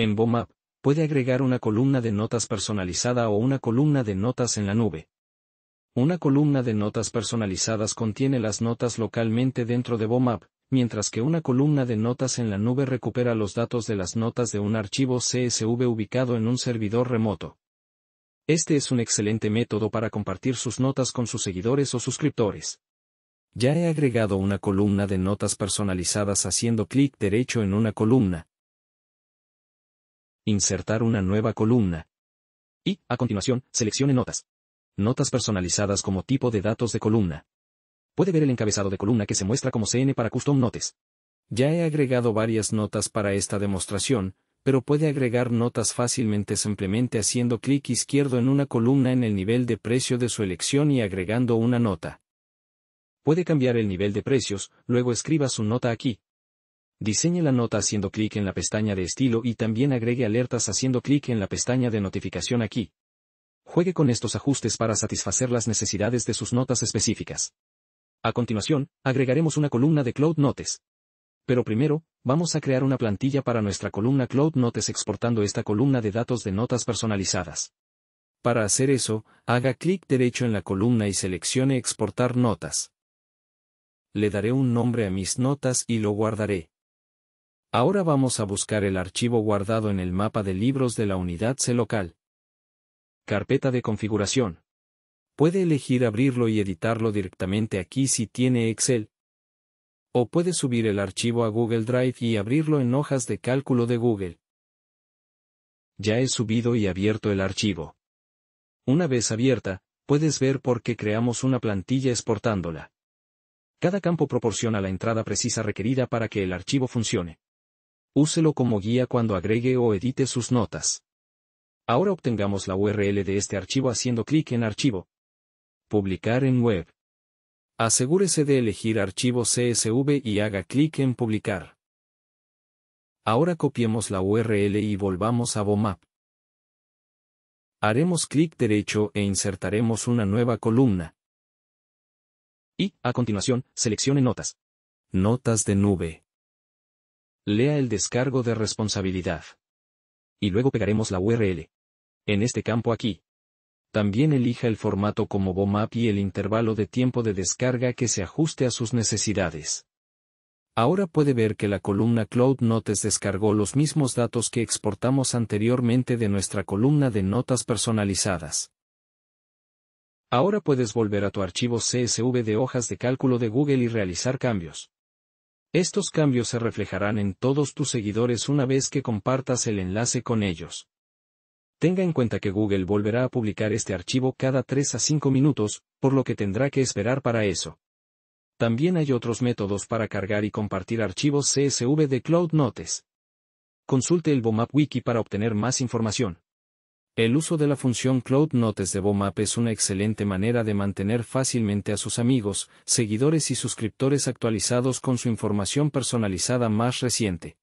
En Bomap, puede agregar una columna de notas personalizada o una columna de notas en la nube. Una columna de notas personalizadas contiene las notas localmente dentro de Bomap, mientras que una columna de notas en la nube recupera los datos de las notas de un archivo CSV ubicado en un servidor remoto. Este es un excelente método para compartir sus notas con sus seguidores o suscriptores. Ya he agregado una columna de notas personalizadas haciendo clic derecho en una columna, Insertar una nueva columna. Y, a continuación, seleccione Notas. Notas personalizadas como tipo de datos de columna. Puede ver el encabezado de columna que se muestra como CN para Custom Notes. Ya he agregado varias notas para esta demostración, pero puede agregar notas fácilmente simplemente haciendo clic izquierdo en una columna en el nivel de precio de su elección y agregando una nota. Puede cambiar el nivel de precios, luego escriba su nota aquí. Diseñe la nota haciendo clic en la pestaña de estilo y también agregue alertas haciendo clic en la pestaña de notificación aquí. Juegue con estos ajustes para satisfacer las necesidades de sus notas específicas. A continuación, agregaremos una columna de Cloud Notes. Pero primero, vamos a crear una plantilla para nuestra columna Cloud Notes exportando esta columna de datos de notas personalizadas. Para hacer eso, haga clic derecho en la columna y seleccione Exportar notas. Le daré un nombre a mis notas y lo guardaré. Ahora vamos a buscar el archivo guardado en el mapa de libros de la unidad C local. Carpeta de configuración. Puede elegir abrirlo y editarlo directamente aquí si tiene Excel. O puede subir el archivo a Google Drive y abrirlo en hojas de cálculo de Google. Ya he subido y abierto el archivo. Una vez abierta, puedes ver por qué creamos una plantilla exportándola. Cada campo proporciona la entrada precisa requerida para que el archivo funcione. Úselo como guía cuando agregue o edite sus notas. Ahora obtengamos la URL de este archivo haciendo clic en Archivo. Publicar en web. Asegúrese de elegir archivo CSV y haga clic en Publicar. Ahora copiemos la URL y volvamos a Bomap. Haremos clic derecho e insertaremos una nueva columna. Y, a continuación, seleccione Notas. Notas de nube. Lea el descargo de responsabilidad. Y luego pegaremos la URL. En este campo aquí. También elija el formato como BOMAP y el intervalo de tiempo de descarga que se ajuste a sus necesidades. Ahora puede ver que la columna Cloud Notes descargó los mismos datos que exportamos anteriormente de nuestra columna de notas personalizadas. Ahora puedes volver a tu archivo CSV de hojas de cálculo de Google y realizar cambios. Estos cambios se reflejarán en todos tus seguidores una vez que compartas el enlace con ellos. Tenga en cuenta que Google volverá a publicar este archivo cada 3 a 5 minutos, por lo que tendrá que esperar para eso. También hay otros métodos para cargar y compartir archivos CSV de Cloud Notes. Consulte el BOMAP Wiki para obtener más información. El uso de la función Cloud Notes de Bomap es una excelente manera de mantener fácilmente a sus amigos, seguidores y suscriptores actualizados con su información personalizada más reciente.